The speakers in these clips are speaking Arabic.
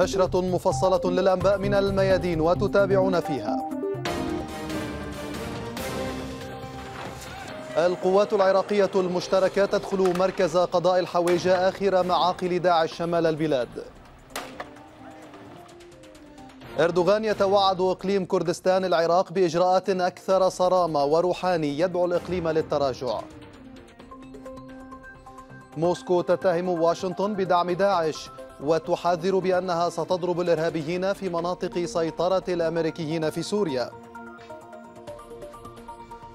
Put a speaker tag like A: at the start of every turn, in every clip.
A: نشرة مفصلة للأنباء من الميادين وتتابعون فيها القوات العراقية المشتركة تدخل مركز قضاء الحويجة آخر معاقل داعش شمال البلاد أردوغان يتوعد إقليم كردستان العراق بإجراءات أكثر صرامة وروحاني يدعو الإقليم للتراجع موسكو تتهم واشنطن بدعم داعش وتحذر بأنها ستضرب الإرهابيين في مناطق سيطرة الأمريكيين في سوريا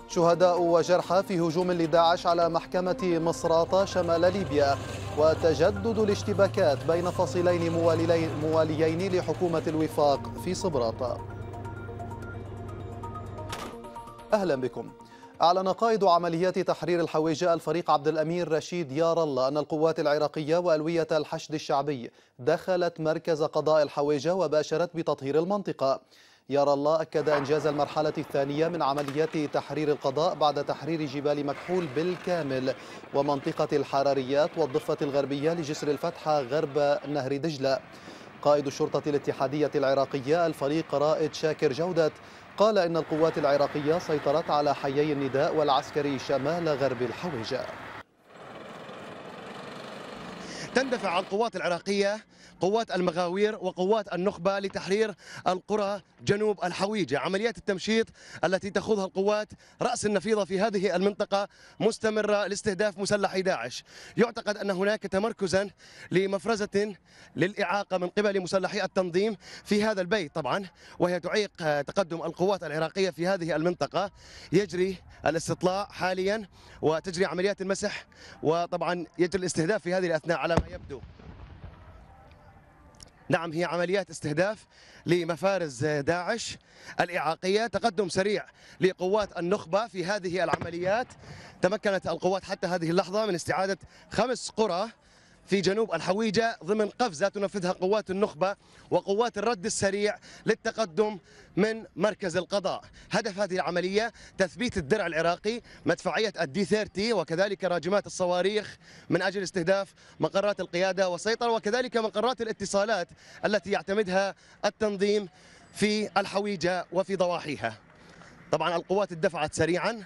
A: شهداء وجرحى في هجوم لداعش على محكمة مصراتة شمال ليبيا وتجدد الاشتباكات بين فصيلين مواليين لحكومة الوفاق في صبراطة أهلا بكم أعلن قائد عمليات تحرير الحويجة الفريق عبد الأمير رشيد يار الله أن القوات العراقية وألوية الحشد الشعبي دخلت مركز قضاء الحويجة وباشرت بتطهير المنطقة يار الله أكد إنجاز المرحلة الثانية من عمليات تحرير القضاء بعد تحرير جبال مكحول بالكامل ومنطقة الحراريات والضفة الغربية لجسر الفتحة غرب نهر دجلة قائد الشرطة الاتحادية العراقية الفريق رائد شاكر جودة قال إن القوات العراقية سيطرت على حيي النداء
B: والعسكري شمال غرب الحويجة تندفع القوات العراقية قوات المغاوير وقوات النخبة لتحرير القرى جنوب الحويجة عمليات التمشيط التي تخوضها القوات رأس النفيضة في هذه المنطقة مستمرة لاستهداف مسلحي داعش يعتقد أن هناك تمركزا لمفرزة للإعاقة من قبل مسلحي التنظيم في هذا البيت طبعا وهي تعيق تقدم القوات العراقية في هذه المنطقة يجري الاستطلاع حاليا وتجري عمليات المسح وطبعا يجري الاستهداف في هذه الأثناء على ما يبدو نعم هي عمليات استهداف لمفارز داعش الإعاقية تقدم سريع لقوات النخبة في هذه العمليات تمكنت القوات حتى هذه اللحظة من استعادة خمس قرى في جنوب الحويجة ضمن قفزة تنفذها قوات النخبة وقوات الرد السريع للتقدم من مركز القضاء هدف هذه العملية تثبيت الدرع العراقي مدفعية الدي 30 وكذلك راجمات الصواريخ من أجل استهداف مقرات القيادة والسيطرة وكذلك مقرات الاتصالات التي يعتمدها التنظيم في الحويجة وفي ضواحيها طبعا القوات اندفعت سريعا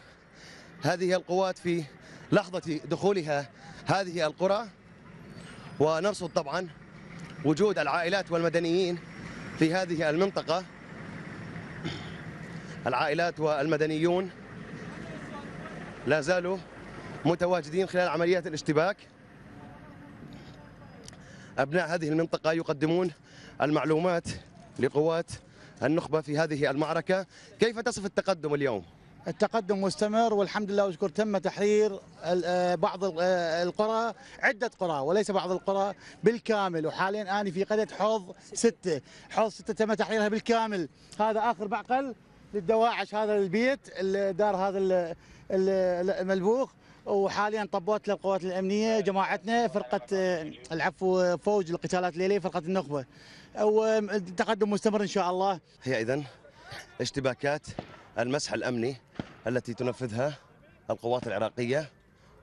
B: هذه القوات في لحظة دخولها هذه القرى ونرصد طبعا وجود العائلات والمدنيين في هذه المنطقة العائلات والمدنيون لا زالوا متواجدين خلال عمليات الاشتباك أبناء هذه المنطقة يقدمون المعلومات لقوات النخبة في هذه المعركة كيف تصف التقدم اليوم؟ التقدم مستمر والحمد لله وشكر تم تحرير آه، بعض آه، القرى عدة قرى وليس بعض القرى بالكامل وحاليا أنا في قرية حوض ستة حوض ستة تم تحريرها بالكامل هذا آخر معقل للدواعش هذا البيت دار هذا الملبوخ وحاليا طبوت للقوات الامنيه جماعتنا فرقه آه، العفو فوج القتالات الليليه فرقه النخبه والتقدم مستمر ان شاء الله هي اذا اشتباكات المسح الأمني التي تنفذها القوات العراقية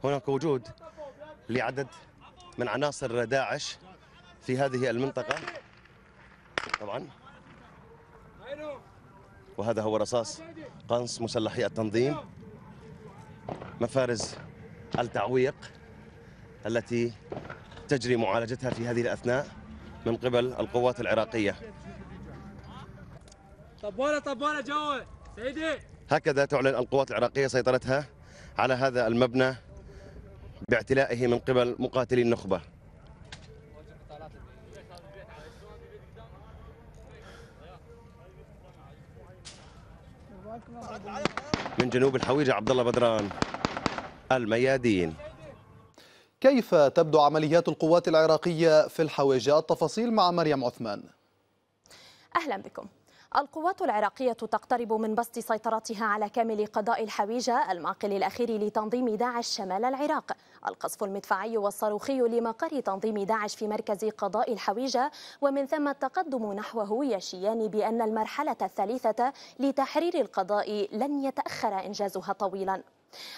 B: هناك وجود لعدد من عناصر داعش في هذه المنطقة طبعا وهذا هو رصاص قنص مسلحي التنظيم مفارز التعويق التي تجري معالجتها في هذه الأثناء من قبل القوات العراقية
C: طب طبالة جوه سيدي
B: هكذا تعلن القوات العراقية سيطرتها على هذا المبنى باعتلائه من قبل مقاتلي النخبة من جنوب الحويجة عبد الله بدران الميادين كيف تبدو عمليات القوات
A: العراقية في الحويجة؟ التفاصيل مع مريم عثمان
C: أهلا بكم القوات العراقية تقترب من بسط سيطرتها على كامل قضاء الحويجة المعقل الأخير لتنظيم داعش شمال العراق القصف المدفعي والصاروخي لمقر تنظيم داعش في مركز قضاء الحويجة ومن ثم التقدم نحوه يشيان بأن المرحلة الثالثة لتحرير القضاء لن يتأخر إنجازها طويلا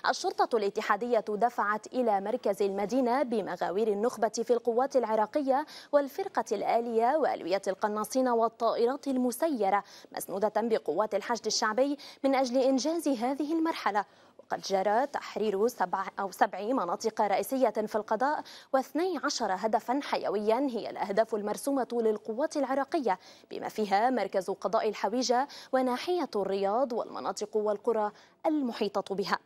C: الشرطة الاتحادية دفعت إلى مركز المدينة بمغاوير النخبة في القوات العراقية والفرقة الآلية وألوية القناصين والطائرات المسيرة مسنودة بقوات الحشد الشعبي من أجل إنجاز هذه المرحلة وقد جرى تحرير سبع أو سبع مناطق رئيسية في القضاء واثني عشر هدفا حيويا هي الأهداف المرسومة للقوات العراقية بما فيها مركز قضاء الحويجة وناحية الرياض والمناطق والقرى المحيطة بها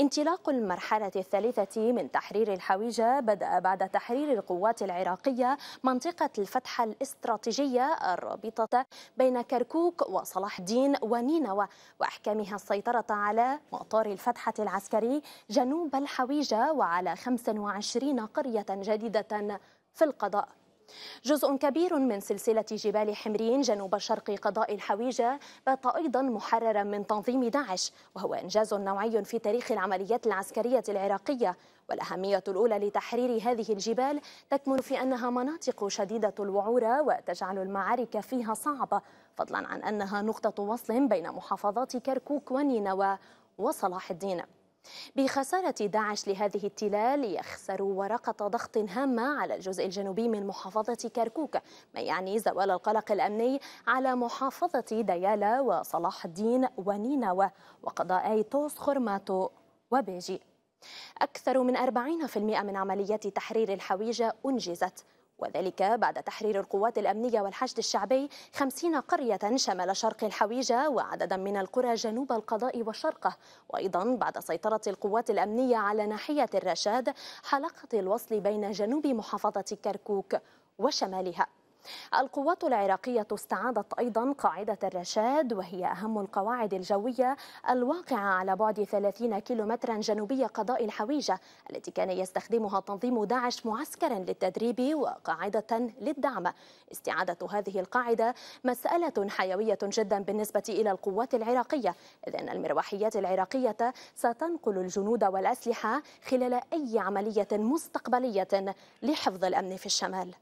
C: انطلاق المرحلة الثالثة من تحرير الحويجة بدأ بعد تحرير القوات العراقية منطقة الفتحة الاستراتيجية الرابطة بين كركوك وصلاح الدين ونينوى وإحكامها السيطرة على مطار الفتحة العسكري جنوب الحويجة وعلى 25 قرية جديدة في القضاء جزء كبير من سلسلة جبال حمرين جنوب شرق قضاء الحويجة بات أيضا محررا من تنظيم داعش وهو إنجاز نوعي في تاريخ العمليات العسكرية العراقية والأهمية الأولى لتحرير هذه الجبال تكمن في أنها مناطق شديدة الوعورة وتجعل المعارك فيها صعبة فضلا عن أنها نقطة وصل بين محافظات كركوك ونينوى وصلاح الدين بخسارة داعش لهذه التلال يخسر ورقة ضغط هامة على الجزء الجنوبي من محافظة كركوك ما يعني زوال القلق الأمني على محافظة ديالا وصلاح الدين ونينوى وقضاء توس خرماتو وبيجي أكثر من 40% من عمليات تحرير الحويجة أنجزت وذلك بعد تحرير القوات الأمنية والحشد الشعبي 50 قرية شمال شرق الحويجة وعددا من القرى جنوب القضاء وشرقه وأيضا بعد سيطرة القوات الأمنية على ناحية الرشاد حلقة الوصل بين جنوب محافظة كركوك وشمالها القوات العراقية استعادت أيضا قاعدة الرشاد وهي أهم القواعد الجوية الواقعة على بعد 30 كيلومترا جنوبي قضاء الحويجة التي كان يستخدمها تنظيم داعش معسكرا للتدريب وقاعدة للدعم استعادة هذه القاعدة مسألة حيوية جدا بالنسبة إلى القوات العراقية إذ أن المروحيات العراقية ستنقل الجنود والأسلحة خلال أي عملية مستقبلية لحفظ الأمن في الشمال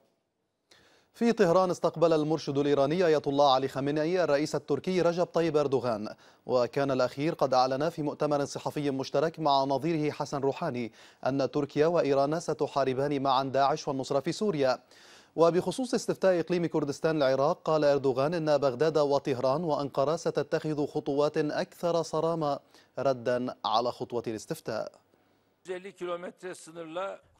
A: في طهران استقبل المرشد الإيراني آية الله علي خامنئي الرئيس التركي رجب طيب أردوغان وكان الأخير قد أعلن في مؤتمر صحفي مشترك مع نظيره حسن روحاني أن تركيا وإيران ستحاربان معا داعش والنصرة في سوريا وبخصوص استفتاء إقليم كردستان العراق قال أردوغان إن بغداد وطهران وأنقرة ستتخذ خطوات أكثر صرامة ردا على خطوة
D: الاستفتاء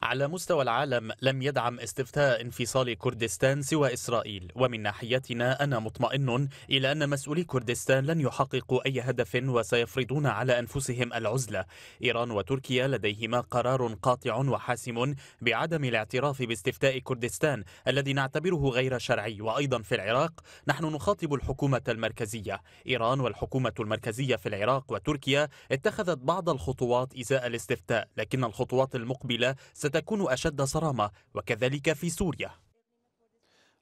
D: على مستوى العالم لم يدعم استفتاء انفصال كردستان سوى إسرائيل ومن ناحيتنا أنا مطمئن إلى أن مسؤولي كردستان لن يحققوا أي هدف وسيفرضون على أنفسهم العزلة إيران وتركيا لديهما قرار قاطع وحاسم بعدم الاعتراف باستفتاء كردستان الذي نعتبره غير شرعي وأيضا في العراق نحن نخاطب الحكومة المركزية إيران والحكومة المركزية في العراق وتركيا اتخذت بعض الخطوات إزاء الاستفتاء لكن الخطوات المقبلة ست ستكون أشد صرامة وكذلك في سوريا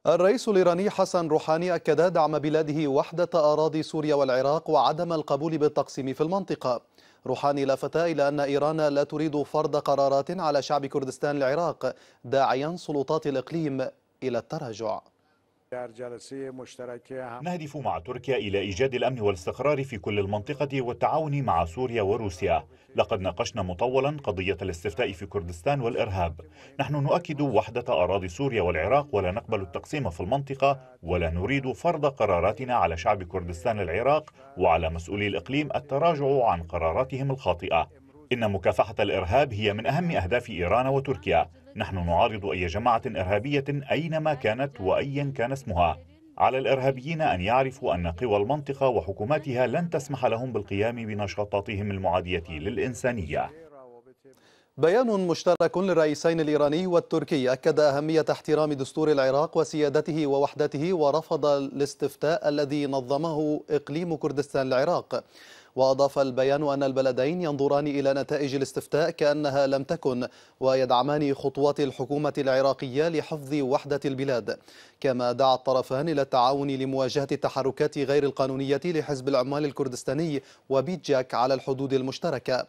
A: الرئيس الإيراني حسن روحاني أكد دعم بلاده وحدة أراضي سوريا والعراق وعدم القبول بالتقسيم في المنطقة روحاني لافت إلى أن إيران لا تريد فرض قرارات على شعب كردستان العراق داعيا سلطات الإقليم إلى التراجع
D: نهدف مع
E: تركيا إلى إيجاد الأمن والاستقرار في كل المنطقة والتعاون مع سوريا وروسيا لقد ناقشنا مطولا قضية الاستفتاء في كردستان والإرهاب نحن نؤكد وحدة أراضي سوريا والعراق ولا نقبل التقسيم في المنطقة ولا نريد فرض قراراتنا على شعب كردستان العراق وعلى مسؤولي الإقليم التراجع عن قراراتهم الخاطئة
D: إن مكافحة الإرهاب هي من أهم أهداف إيران وتركيا نحن نعارض أي جماعة
E: إرهابية أينما كانت وأيا كان اسمها على الإرهابيين أن يعرفوا أن قوى المنطقة وحكوماتها لن تسمح لهم بالقيام بنشاطاتهم المعادية للإنسانية
A: بيان مشترك للرئيسين الإيراني والتركي أكد أهمية احترام دستور العراق وسيادته ووحدته ورفض الاستفتاء الذي نظمه إقليم كردستان العراق وأضاف البيان أن البلدين ينظران إلى نتائج الاستفتاء كأنها لم تكن ويدعمان خطوات الحكومة العراقية لحفظ وحدة البلاد كما دعا الطرفان إلى التعاون لمواجهة التحركات غير القانونية لحزب العمال الكردستاني وبيتجاك على الحدود المشتركة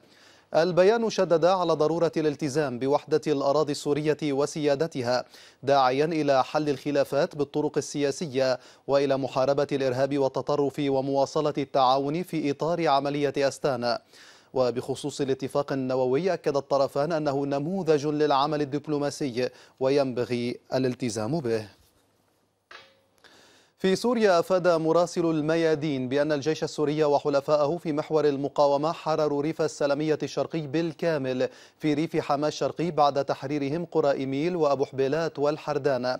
A: البيان شدد على ضرورة الالتزام بوحدة الأراضي السورية وسيادتها داعيا إلى حل الخلافات بالطرق السياسية وإلى محاربة الإرهاب والتطرف ومواصلة التعاون في إطار عملية أستانا وبخصوص الاتفاق النووي أكد الطرفان أنه نموذج للعمل الدبلوماسي وينبغي الالتزام به في سوريا أفاد مراسل الميادين بأن الجيش السوري وحلفائه في محور المقاومة حرروا ريف السلمية الشرقي بالكامل في ريف حماة الشرقي بعد تحريرهم قرى إيميل وأبو حبيلات والحردانة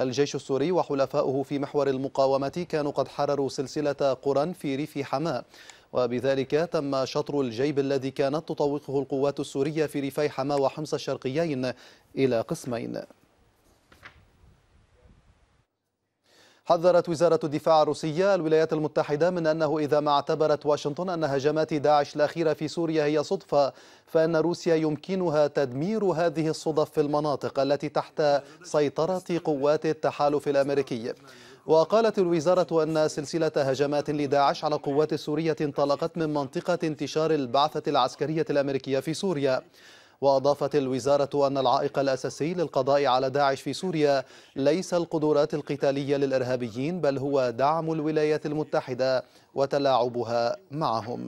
A: الجيش السوري وحلفائه في محور المقاومة كانوا قد حرروا سلسلة قرى في ريف حماة وبذلك تم شطر الجيب الذي كانت تطوقه القوات السورية في ريفي حماة وحمص الشرقيين إلى قسمين حذرت وزارة الدفاع الروسية الولايات المتحدة من أنه إذا ما اعتبرت واشنطن أن هجمات داعش الأخيرة في سوريا هي صدفة فأن روسيا يمكنها تدمير هذه الصدف في المناطق التي تحت سيطرة قوات التحالف الأمريكي وقالت الوزارة أن سلسلة هجمات لداعش على قوات سورية انطلقت من منطقة انتشار البعثة العسكرية الأمريكية في سوريا وأضافت الوزارة أن العائق الأساسي للقضاء على داعش في سوريا ليس القدرات القتالية للإرهابيين بل هو دعم الولايات المتحدة وتلاعبها معهم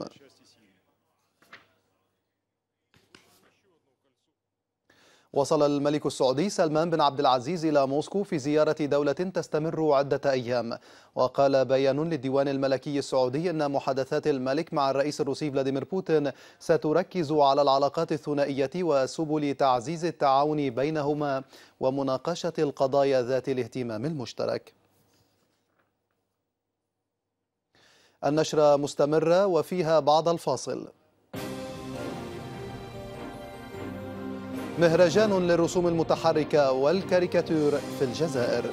A: وصل الملك السعودي سلمان بن عبد العزيز إلى موسكو في زيارة دولة تستمر عدة أيام وقال بيان للديوان الملكي السعودي أن محادثات الملك مع الرئيس الروسي فلاديمير بوتين ستركز على العلاقات الثنائية وسبل تعزيز التعاون بينهما ومناقشة القضايا ذات الاهتمام المشترك النشرة مستمرة وفيها بعض الفاصل مهرجان للرسوم المتحركة والكاريكاتير في الجزائر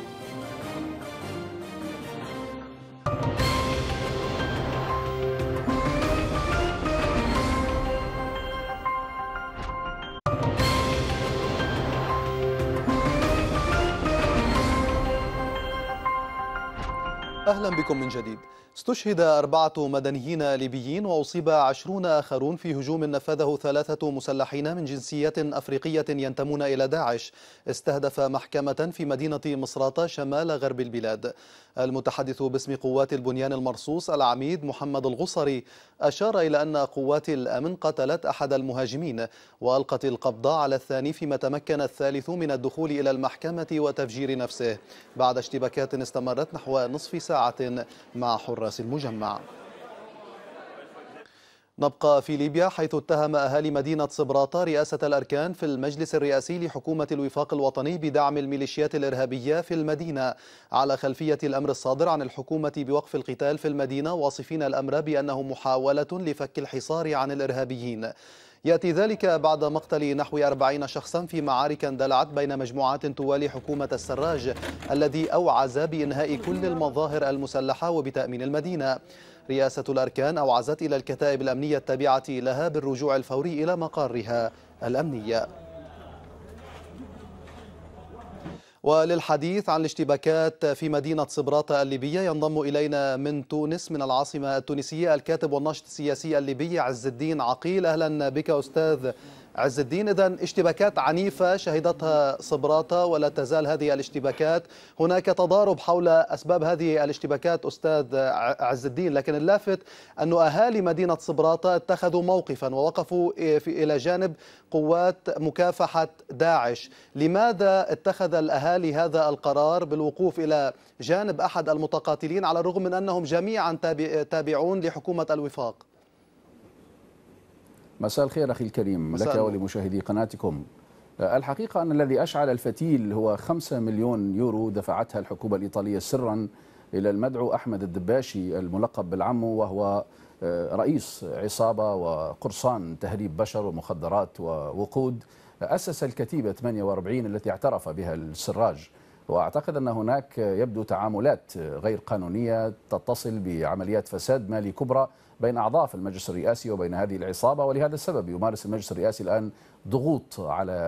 A: أهلا بكم من جديد استشهد أربعة مدنيين ليبيين وأصيب عشرون آخرون في هجوم نفذه ثلاثة مسلحين من جنسيات أفريقية ينتمون إلى داعش استهدف محكمة في مدينة مصراتة شمال غرب البلاد المتحدث باسم قوات البنيان المرصوص العميد محمد الغصري أشار إلى أن قوات الأمن قتلت أحد المهاجمين وألقت القبض على الثاني فيما تمكن الثالث من الدخول إلى المحكمة وتفجير نفسه بعد اشتباكات استمرت نحو نصف ساعة مع حرة الحرس المجمع نبقى في ليبيا حيث اتهم أهالي مدينة صبراطة رئاسة الأركان في المجلس الرئاسي لحكومة الوفاق الوطني بدعم الميليشيات الإرهابية في المدينة على خلفية الأمر الصادر عن الحكومة بوقف القتال في المدينة واصفين الأمر بأنه محاولة لفك الحصار عن الإرهابيين يأتي ذلك بعد مقتل نحو 40 شخصا في معارك اندلعت بين مجموعات توالي حكومة السراج الذي أوعز بإنهاء كل المظاهر المسلحة وبتأمين المدينة رئاسة الأركان أوعزت إلى الكتائب الأمنية التابعة لها بالرجوع الفوري إلى مقارها الأمنية وللحديث عن الاشتباكات في مدينة صبراتة الليبية ينضم إلينا من تونس من العاصمة التونسية الكاتب والناشط السياسي الليبي عز الدين عقيل أهلا بك أستاذ عز الدين إذا اشتباكات عنيفة شهدتها صبراتة ولا تزال هذه الاشتباكات هناك تضارب حول أسباب هذه الاشتباكات أستاذ عز الدين لكن اللافت أن أهالي مدينة صبراتة اتخذوا موقفا ووقفوا في إلى جانب قوات مكافحة داعش لماذا اتخذ الأهالي هذا القرار بالوقوف إلى جانب أحد المتقاتلين على الرغم من أنهم جميعا تابعون لحكومة الوفاق
E: مساء الخير أخي الكريم لك ولمشاهدي قناتكم آه، الحقيقة أن الذي أشعل الفتيل هو 5 مليون يورو دفعتها الحكومة الإيطالية سرا إلى المدعو أحمد الدباشي الملقب بالعمو وهو آه، رئيس عصابة وقرصان تهريب بشر ومخدرات ووقود أسس الكتيبة 48 التي اعترف بها السراج وأعتقد أن هناك يبدو تعاملات غير قانونية تتصل بعمليات فساد مالي كبرى بين أعضاء في المجلس الرئاسي وبين هذه العصابة ولهذا السبب يمارس المجلس الرئاسي الآن ضغوط على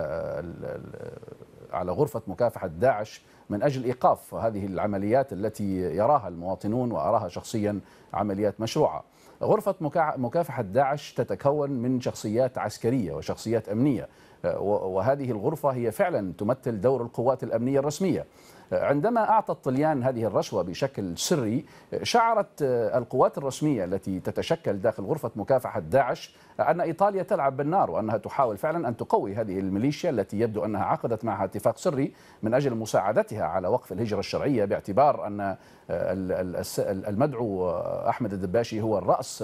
E: على غرفة مكافحة داعش من أجل إيقاف هذه العمليات التي يراها المواطنون وأراها شخصيا عمليات مشروعة غرفة مكافحة داعش تتكون من شخصيات عسكرية وشخصيات أمنية آه، وهذه الغرفة هي فعلا تمثل دور القوات الأمنية الرسمية آه، عندما أعطى الطليان هذه الرشوة بشكل سري آه، شعرت القوات الرسمية التي تتشكل داخل غرفة مكافحة داعش أن إيطاليا تلعب بالنار وأنها تحاول فعلا أن تقوي هذه الميليشيا التي يبدو أنها عقدت معها اتفاق سري من أجل مساعدتها على وقف الهجرة الشرعية باعتبار أن آه، المدعو أحمد الدباشي هو الرأس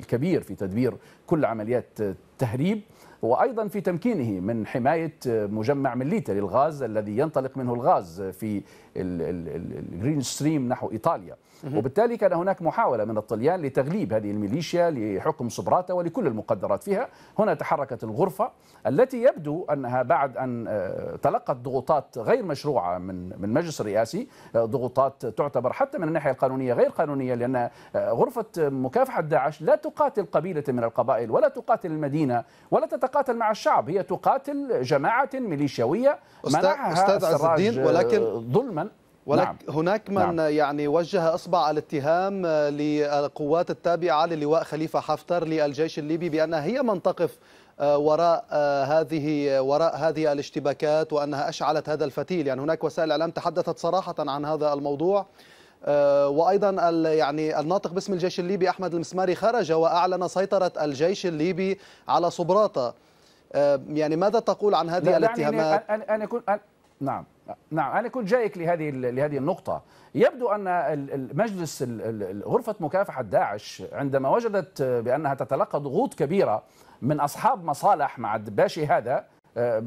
E: الكبير في تدبير كل عمليات تهريب وأيضا في تمكينه من حماية مجمع مليتا للغاز الذي ينطلق منه الغاز في الجرين ستريم نحو إيطاليا وبالتالي كان هناك محاولة من الطليان لتغليب هذه الميليشيا لحكم صبراتا ولكل المقدرات فيها هنا تحركت الغرفة التي يبدو أنها بعد أن آه، تلقت ضغوطات غير مشروعة من من مجلس الرئاسي آه، ضغوطات تعتبر حتى من الناحية القانونية غير قانونية لأن آه، غرفة مكافحة داعش لا تقاتل قبيلة من القبائل ولا تقاتل المدينة ولا تتقاتل مع الشعب هي تقاتل جماعة ميليشياويه منعها أستاذ عز الدين ولكن ظلما ولكن نعم. هناك من نعم. يعني وجه اصبع الاتهام
A: آه، للقوات التابعه للواء خليفه حفتر للجيش الليبي بانها هي من تقف آه، وراء آه، هذه آه، وراء هذه الاشتباكات وانها اشعلت هذا الفتيل يعني هناك وسائل الاعلام تحدثت صراحه عن هذا الموضوع وايضا يعني الناطق باسم الجيش الليبي احمد المسماري خرج واعلن سيطره الجيش الليبي على صبراته يعني ماذا تقول عن هذه الاتهامات
E: أنا, أنا, أنا نعم نعم انا كنت جايك لهذه لهذه النقطه يبدو ان مجلس غرفه مكافحه داعش عندما وجدت بانها تتلقى ضغوط كبيره من أصحاب مصالح مع الدباشي هذا آه،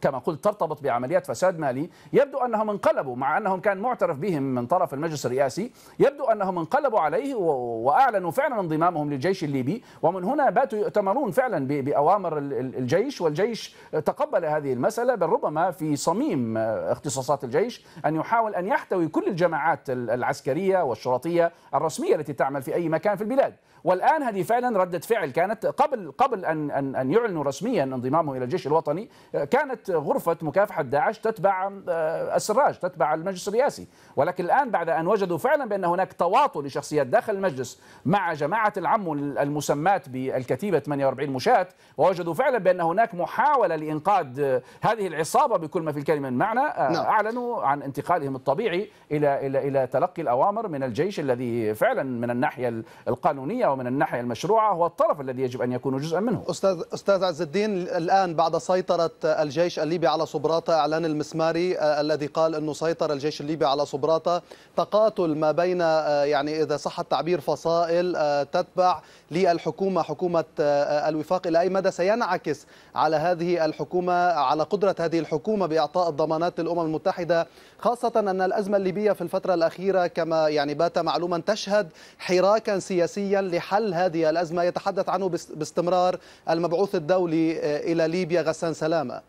E: كما قلت ترتبط بعمليات فساد مالي يبدو أنهم انقلبوا مع أنهم كان معترف بهم من طرف المجلس الرئاسي يبدو أنهم انقلبوا عليه وأعلنوا فعلا انضمامهم للجيش الليبي ومن هنا باتوا يؤتمرون فعلا بأوامر الجيش والجيش تقبل هذه المسألة بل ربما في صميم آه، اختصاصات الجيش أن يحاول أن يحتوي كل الجماعات العسكرية والشرطية الرسمية التي تعمل في أي مكان في البلاد والآن هذه فعلا ردة فعل كانت قبل قبل أن أن يعلنوا رسميا انضمامهم إلى الجيش الوطني الوطني كانت غرفة مكافحة داعش تتبع آه، السراج تتبع المجلس الرئاسي ولكن الآن بعد أن وجدوا فعلا بأن هناك تواطؤ لشخصيات داخل المجلس مع جماعة العم المسمات بالكتيبة 48 مشاة ووجدوا فعلا بأن هناك محاولة لإنقاذ هذه العصابة بكل ما في الكلمة من معنى آه، نعم. أعلنوا عن انتقالهم الطبيعي إلى إلى إلى تلقي الأوامر من الجيش الذي فعلا من الناحية القانونية ومن الناحية المشروعة هو الطرف الذي يجب أن يكون جزءا منه أستاذ
A: أستاذ عز الدين الآن بعد سيطرة الجيش الليبي على صبراتة إعلان المسماري آه، الذي قال أنه سيطر الجيش الليبي على صبراتة تقاتل ما بين آه، يعني إذا صح التعبير فصائل آه، تتبع للحكومة حكومة الوفاق إلى أي مدى سينعكس على هذه الحكومة على قدرة هذه الحكومة بإعطاء الضمانات للأمم المتحدة خاصة أن الأزمة الليبية في الفترة الأخيرة كما يعني بات معلوما تشهد حراكا سياسيا لحل هذه الأزمة يتحدث عنه باستمرار المبعوث الدولي إلى ليبيا غسان حسن سلامه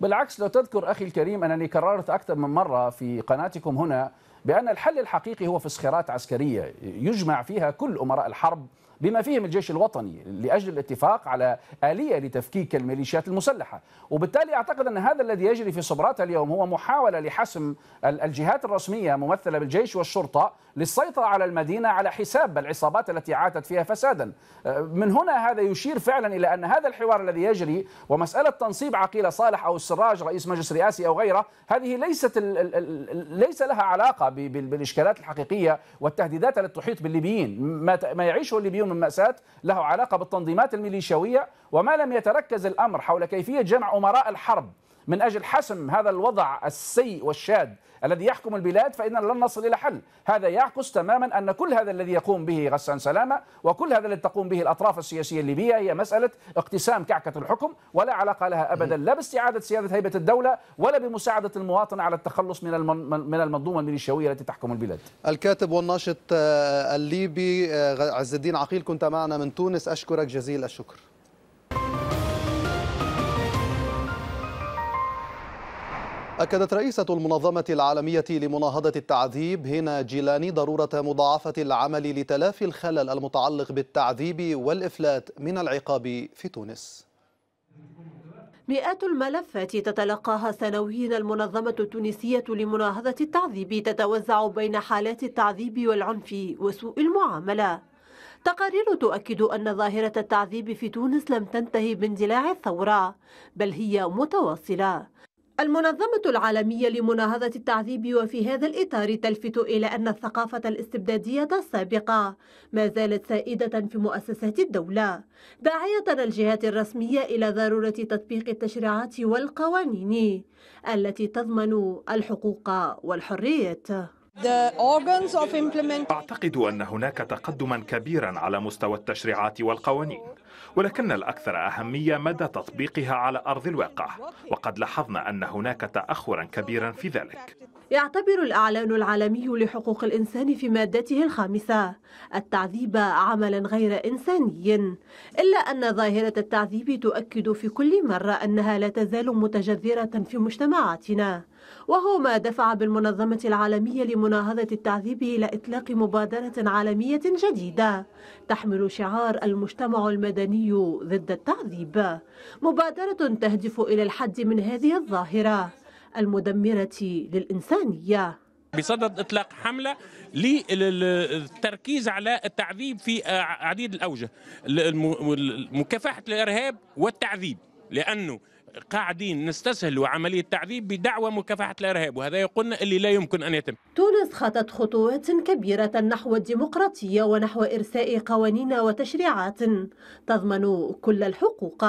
E: بالعكس لو تذكر اخي الكريم انني كررت اكثر من مره في قناتكم هنا بان الحل الحقيقي هو في صخرات عسكريه يجمع فيها كل امراء الحرب بما فيهم الجيش الوطني لاجل الاتفاق على اليه لتفكيك الميليشيات المسلحه، وبالتالي اعتقد ان هذا الذي يجري في صبرات اليوم هو محاوله لحسم الجهات الرسميه ممثله بالجيش والشرطه للسيطره على المدينه على حساب العصابات التي عاتت فيها فسادا. أه، من هنا هذا يشير فعلا الى ان هذا الحوار الذي يجري ومساله تنصيب عقيله صالح او السراج رئيس مجلس رئاسي او غيره، هذه ليست ليس لها علاقه بالاشكالات الحقيقيه والتهديدات التي تحيط بالليبيين، ما يعيشه الليبيون من مأساة له علاقة بالتنظيمات الميليشيوية وما لم يتركز الأمر حول كيفية جمع أمراء الحرب من أجل حسم هذا الوضع السيء والشاد الذي يحكم البلاد فإننا لن نصل إلى حل هذا يعكس تماما أن كل هذا الذي يقوم به غسان سلامة وكل هذا الذي تقوم به الأطراف السياسية الليبية هي مسألة اقتسام كعكة الحكم ولا علاقة لها أبدا لا باستعادة سيادة هيبة الدولة ولا بمساعدة المواطن على التخلص من من المنظومة الميليشياوية التي تحكم البلاد
A: الكاتب والناشط آه، الليبي آه، عز الدين عقيل كنت معنا من تونس أشكرك جزيل الشكر أكدت رئيسة المنظمة العالمية لمناهضة التعذيب هنا جيلاني ضرورة مضاعفة العمل لتلافي الخلل المتعلق بالتعذيب والإفلات من العقاب في تونس
F: مئات الملفات تتلقاها سنويا المنظمة التونسية لمناهضة التعذيب تتوزع بين حالات التعذيب والعنف وسوء المعاملة تقارير تؤكد أن ظاهرة التعذيب في تونس لم تنتهي باندلاع الثورة بل هي متواصلة المنظمة العالمية لمناهضة التعذيب وفي هذا الإطار تلفت إلى أن الثقافة الاستبدادية السابقة ما زالت سائدة في مؤسسات الدولة داعية الجهات الرسمية إلى ضرورة تطبيق التشريعات والقوانين التي تضمن الحقوق والحريات
D: أعتقد أن هناك تقدما كبيرا على مستوى التشريعات والقوانين ولكن الأكثر أهمية مدى تطبيقها على أرض الواقع وقد لاحظنا أن هناك تأخرا كبيرا في ذلك
F: يعتبر الإعلان العالمي لحقوق الإنسان في مادته الخامسة التعذيب عملا غير إنساني إلا أن ظاهرة التعذيب تؤكد في كل مرة أنها لا تزال متجذرة في مجتمعاتنا وهو ما دفع بالمنظمة العالمية لمناهضة التعذيب إلى إطلاق مبادرة عالمية جديدة تحمل شعار المجتمع المدني ضد التعذيب مبادرة تهدف إلى الحد من هذه الظاهرة المدمرة للإنسانية
E: بصدد اطلاق حمله للتركيز على التعذيب في عديد الاوجه مكافحه الارهاب والتعذيب لانه قاعدين نستسهلوا عملية تعذيب بدعوى مكافحة الإرهاب وهذا يقولنا اللي لا يمكن أن يتم
F: تونس خطت خطوات كبيرة نحو الديمقراطية ونحو إرساء قوانين وتشريعات تضمن كل الحقوق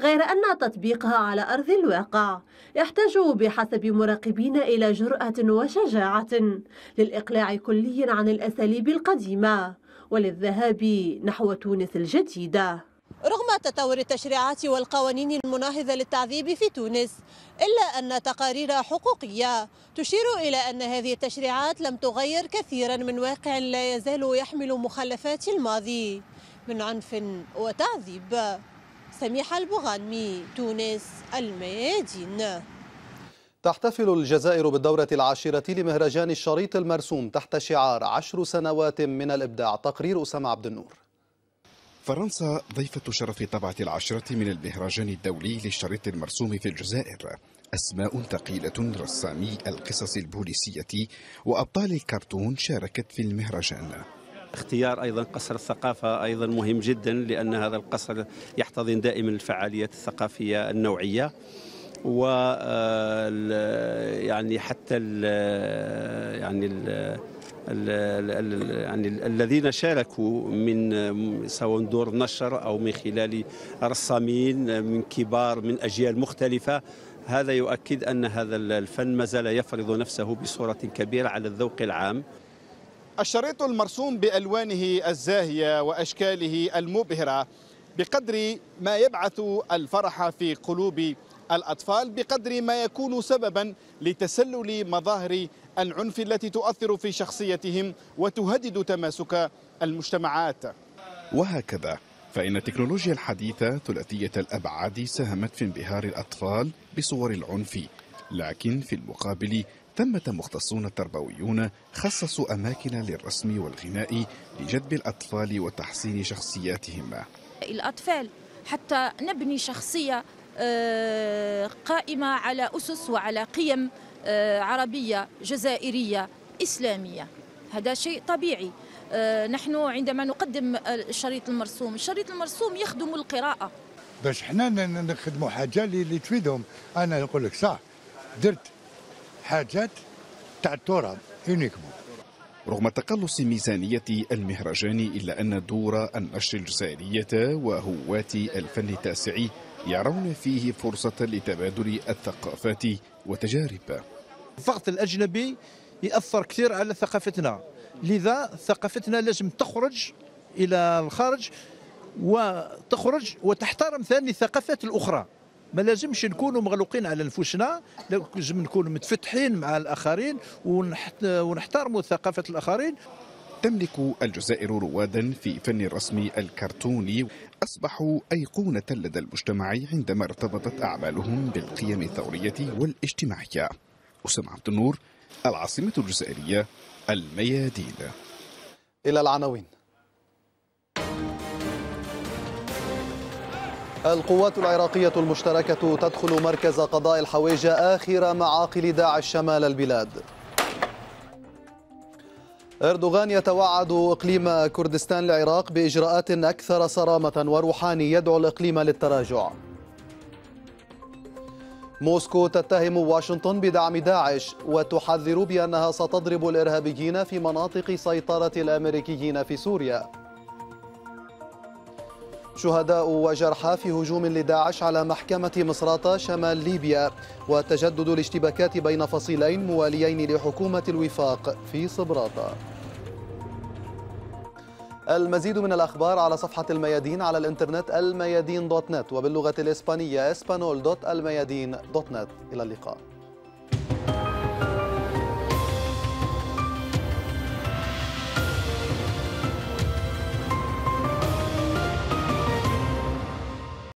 F: غير أن تطبيقها على أرض الواقع يحتاج بحسب مراقبين إلى جرأة وشجاعة للإقلاع كليا عن الأساليب القديمة وللذهاب نحو تونس الجديدة رغم تطور التشريعات والقوانين المناهضة للتعذيب في تونس إلا أن تقارير حقوقية تشير إلى أن هذه التشريعات لم تغير كثيرا من واقع لا يزال يحمل مخلفات الماضي من عنف وتعذيب سميحة البغانمي تونس الميادين
A: تحتفل الجزائر بالدورة العاشرة لمهرجان الشريط المرسوم تحت شعار عشر سنوات من الإبداع تقرير أسامة عبد النور
D: فرنسا ضيفة شرف طبعة العشرة من المهرجان الدولي للشريط المرسوم في الجزائر أسماء ثقيلة رسامي القصص البوليسية وأبطال الكرتون شاركت في المهرجان
A: اختيار ايضا قصر الثقافه ايضا مهم جدا لان هذا القصر يحتضن دائما الفعاليات الثقافيه النوعيه و آه،
E: يعني حتى الـ آه، يعني الـ يعني الذين شاركوا من سواء دور نشر او من خلال
D: رسامين من كبار من اجيال مختلفه هذا يؤكد ان هذا
E: الفن ما زال يفرض نفسه بصوره كبيره على الذوق العام
D: الشريط المرسوم بالوانه الزاهيه واشكاله المبهره بقدر ما يبعث الفرح في قلوب الاطفال بقدر ما يكون سببا لتسلل مظاهر العنف التي تؤثر في شخصيتهم وتهدد تماسك المجتمعات وهكذا فإن التكنولوجيا الحديثة ثلاثية الأبعاد ساهمت في انبهار الأطفال بصور العنف لكن في المقابل ثمة مختصون تربويون خصصوا أماكن للرسم والغناء لجذب الأطفال وتحسين شخصياتهم
C: الأطفال حتى نبني شخصية آه، قائمة على أسس وعلى قيم آه، عربية جزائرية إسلامية هذا شيء طبيعي آه، نحن عندما نقدم الشريط المرسوم الشريط المرسوم يخدم القراءة
D: باش حنا نخدموا حاجة اللي تفيدهم أنا نقول لك صح درت حاجات تاع التراب رغم تقلص ميزانية المهرجان إلا أن دور النشر الجزائرية وهواة الفن التاسعي يرون فيه فرصة لتبادل الثقافات وتجارب الضغط الأجنبي يأثر كثير على ثقافتنا لذا
A: ثقافتنا لازم تخرج إلى الخارج وتخرج
D: وتحترم ثاني الثقافات الأخرى ما لازمش نكونوا مغلوقين على انفسنا لازم نكونوا متفتحين مع الاخرين ونحترموا ثقافه الاخرين تملك الجزائر روادا في فن الرسم الكرتوني أصبحوا أيقونة لدى المجتمع عندما ارتبطت أعمالهم بالقيم الثورية والاجتماعية أسامة عبد النور العاصمة الجزائرية الميادين
A: إلى العناوين القوات العراقية المشتركة تدخل مركز قضاء الحويجة آخر معاقل داعش شمال البلاد أردوغان يتوعد إقليم كردستان العراق بإجراءات أكثر صرامة وروحاني يدعو الإقليم للتراجع موسكو تتهم واشنطن بدعم داعش وتحذر بأنها ستضرب الإرهابيين في مناطق سيطرة الأمريكيين في سوريا شهداء وجرحى في هجوم لداعش على محكمة مصراتة شمال ليبيا وتجدد الاشتباكات بين فصيلين مواليين لحكومة الوفاق في صبراطة المزيد من الأخبار على صفحة الميادين على الإنترنت الميادين دوت نت وباللغة الإسبانية اسبانول دوت الميادين دوت نت إلى اللقاء